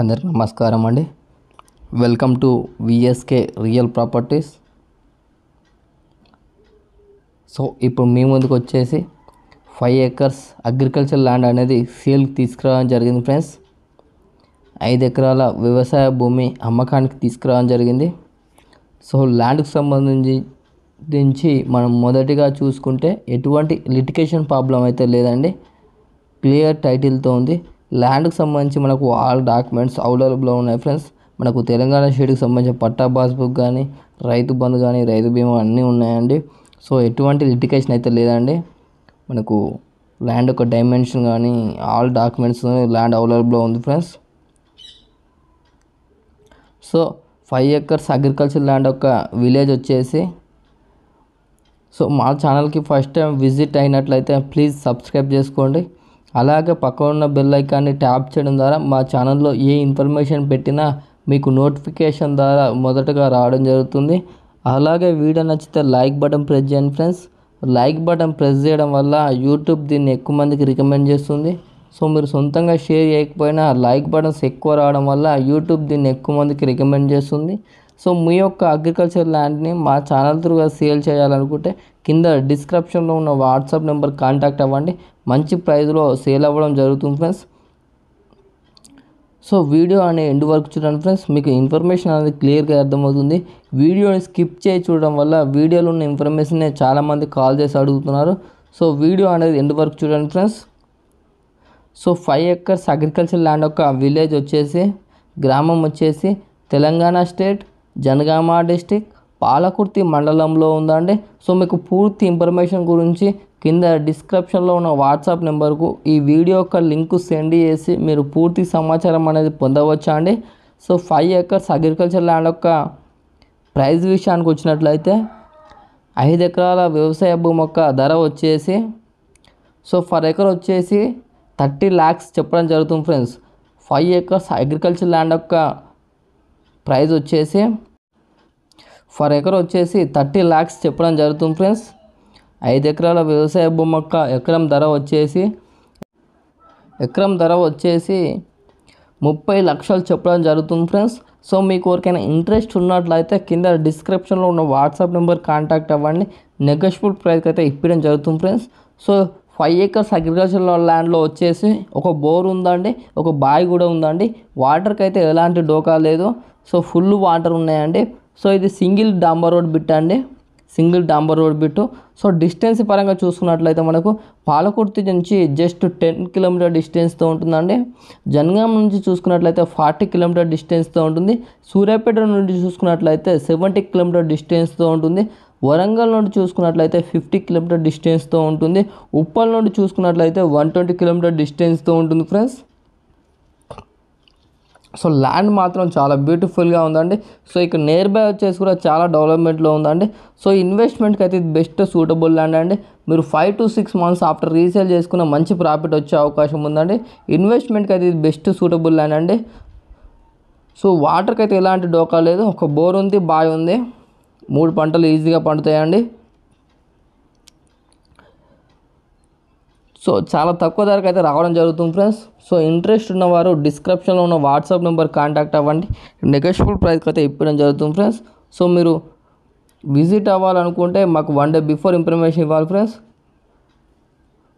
అందరికి నమస్కారం అండి welcome to VSK real properties so ఇప్పుడు మీ ముందుకు వచ్చేసి ఫైవ్ ఏకర్స్ అగ్రికల్చర్ ల్యాండ్ అనేది సేల్కి తీసుకురావడం జరిగింది ఫ్రెండ్స్ ఐదు ఎకరాల వ్యవసాయ భూమి అమ్మకానికి తీసుకురావడం జరిగింది సో ల్యాండ్కి సంబంధించి మనం మొదటిగా చూసుకుంటే ఎటువంటి లిటికేషన్ ప్రాబ్లం అయితే లేదండి క్లియర్ టైటిల్తో ఉంది ల్యాండ్కి సంబంధించి మనకు ఆల్ డాక్యుమెంట్స్ అవైలబుల్లో ఉన్నాయి ఫ్రెండ్స్ మనకు తెలంగాణ స్టేట్కి సంబంధించిన పట్టా పాస్బుక్ కానీ రైతు బంధు కానీ రైతు బీమా అన్నీ ఉన్నాయండి సో ఎటువంటి లిటికేషన్ అయితే లేదండి మనకు ల్యాండ్ యొక్క డైమెన్షన్ కానీ ఆల్ డాక్యుమెంట్స్ ల్యాండ్ అవైలబుల్లో ఉంది friends so five acres agriculture land ఒక విలేజ్ వచ్చేసి సో మా ఛానల్కి ఫస్ట్ టైం విజిట్ అయినట్లయితే ప్లీజ్ సబ్స్క్రైబ్ చేసుకోండి అలాగే పక్కన ఉన్న బెల్ ఐకాన్ని ట్యాప్ చేయడం ద్వారా మా ఛానల్లో ఏ ఇన్ఫర్మేషన్ పెట్టినా మీకు నోటిఫికేషన్ ద్వారా మొదటగా రావడం జరుగుతుంది అలాగే వీడియో నచ్చితే లైక్ బటన్ ప్రెస్ చేయండి ఫ్రెండ్స్ లైక్ బటన్ ప్రెస్ చేయడం వల్ల యూట్యూబ్ దీన్ని ఎక్కువ మందికి రికమెండ్ చేస్తుంది సో మీరు సొంతంగా షేర్ చేయకపోయినా లైక్ బటన్స్ ఎక్కువ రావడం వల్ల యూట్యూబ్ దీన్ని ఎక్కువ మందికి రికమెండ్ చేస్తుంది సో మీ యొక్క అగ్రికల్చర్ ల్యాండ్ని మా ఛానల్ త్రూగా సేల్ చేయాలనుకుంటే కింద డిస్క్రిప్షన్లో ఉన్న వాట్సాప్ నెంబర్ కాంటాక్ట్ అవ్వండి మంచి ప్రైజ్లో సేల్ అవ్వడం జరుగుతుంది ఫ్రెండ్స్ సో వీడియో అనే ఎండ్ వరకు చూడండి ఫ్రెండ్స్ మీకు ఇన్ఫర్మేషన్ అనేది క్లియర్గా అర్థమవుతుంది వీడియోని స్కిప్ చేయి చూడడం వల్ల వీడియోలో ఉన్న ఇన్ఫర్మేషన్ని చాలామంది కాల్ చేసి అడుగుతున్నారు సో వీడియో అనేది ఎండ్ వరకు చూడండి friends so five acres agriculture land ఒక విలేజ్ వచ్చేసి గ్రామం వచ్చేసి తెలంగాణ స్టేట్ జనగామ డిస్టిక్ పాలకుర్తి మండలంలో ఉందండి సో మీకు పూర్తి ఇన్ఫర్మేషన్ గురించి కింద డిస్క్రిప్షన్లో ఉన్న వాట్సాప్ నెంబర్కు ఈ వీడియో యొక్క లింక్ సెండ్ చేసి మీరు పూర్తి సమాచారం అనేది పొందవచ్చా అండి so five acres agriculture land యొక్క ప్రైజ్ విషయానికి వచ్చినట్లయితే ఐదు ఎకరాల వ్యవసాయ భూమి యొక్క ధర వచ్చేసి సో ఫర్ ఎకర్ వచ్చేసి థర్టీ ల్యాక్స్ చెప్పడం జరుగుతుంది friends five acres agriculture land యొక్క ప్రైజ్ వచ్చేసి ఫర్ ఎకర్ వచ్చేసి థర్టీ ల్యాక్స్ చెప్పడం జరుగుతుంది ఫ్రెండ్స్ ఐదు ఎకరాల వ్యవసాయ భూమొక్క ఎకరం ధర వచ్చేసి ఎకరం ధర వచ్చేసి ముప్పై లక్షలు చెప్పడం జరుగుతుంది ఫ్రెండ్స్ సో మీకు ఎవరికైనా ఇంట్రెస్ట్ ఉన్నట్లయితే కింద డిస్క్రిప్షన్లో ఉన్న వాట్సాప్ నెంబర్ కాంటాక్ట్ అవ్వండి నెగోషియబుల్ ప్రైస్కి అయితే ఇప్పించడం జరుగుతుంది friends so five acres agriculture ల్యాండ్లో వచ్చేసి ఒక బోర్ ఉందండి ఒక బావి కూడా ఉందండి వాటర్కి అయితే ఎలాంటి డోకా లేదు సో ఫుల్ వాటర్ ఉన్నాయండి సో ఇది సింగిల్ డాంబర్ రోడ్ బిట్ అండి సింగిల్ డాంబర్ రోడ్ బిట్టు సో డిస్టెన్స్ పరంగా చూసుకున్నట్లయితే మనకు పాలకుర్తి నుంచి జస్ట్ టెన్ కిలోమీటర్ డిస్టెన్స్తో ఉంటుందండి జనగాం నుంచి చూసుకున్నట్లయితే ఫార్టీ కిలోమీటర్ డిస్టెన్స్తో ఉంటుంది సూర్యాపేట నుండి చూసుకున్నట్లయితే సెవెంటీ కిలోమీటర్ డిస్టెన్స్తో ఉంటుంది వరంగల్ నుండి చూసుకున్నట్లయితే ఫిఫ్టీ కిలోమీటర్ డిస్టెన్స్తో ఉంటుంది ఉప్పల్ నుండి చూసుకున్నట్లయితే వన్ ట్వంటీ కిలోమీటర్ డిస్టెన్స్తో ఉంటుంది ఫ్రెండ్స్ సో ల్యాండ్ మాత్రం చాలా బ్యూటిఫుల్గా ఉందండి సో ఇక్కడ నియర్ బై వచ్చేసి కూడా చాలా డెవలప్మెంట్లో ఉందండి సో ఇన్వెస్ట్మెంట్కి అయితే ఇది బెస్ట్ సూటబుల్ ల్యాండ్ అండి మీరు five to six months after resale చేసుకున్న మంచి ప్రాఫిట్ వచ్చే అవకాశం ఉందండి ఇన్వెస్ట్మెంట్కి అయితే ఇది బెస్ట్ సూటబుల్ ల్యాండ్ అండి సో వాటర్కి అయితే ఎలాంటి డోకా లేదు ఒక బోర్ ఉంది బాయ్ ఉంది మూడు పంటలు ఈజీగా పండుతాయండి సో చాలా తక్కువ ధరకు అయితే రావడం జరుగుతుంది ఫ్రెండ్స్ సో ఇంట్రెస్ట్ ఉన్నవారు డిస్క్రిప్షన్లో ఉన్న వాట్సాప్ నెంబర్ కాంటాక్ట్ అవ్వండి నెగోషియబుల్ ప్రైస్కి అయితే ఇప్పడం జరుగుతుంది ఫ్రెండ్స్ సో మీరు విజిట్ అవ్వాలనుకుంటే మాకు వన్ డే బిఫోర్ ఇన్ఫర్మేషన్ ఇవ్వాలి ఫ్రెండ్స్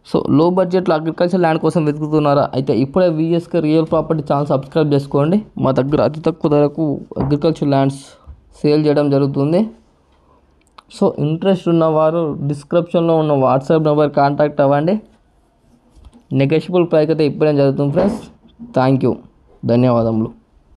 సో లో బడ్జెట్లో అగ్రికల్చర్ ల్యాండ్ కోసం వెతుకుతున్నారా అయితే ఇప్పుడే VSK real property channel subscribe చేసుకోండి మా దగ్గర అతి తక్కువ ధరకు అగ్రికల్చర్ ల్యాండ్స్ సేల్ చేయడం జరుగుతుంది సో ఇంట్రెస్ట్ ఉన్నవారు డిస్క్రిప్షన్లో ఉన్న వాట్సాప్ నెంబర్ కాంటాక్ట్ అవ్వండి నెగోషియబుల్ ప్రైస్ అయితే ఇవ్వడం జరుగుతుంది ఫ్రెండ్స్ థ్యాంక్ యూ ధన్యవాదములు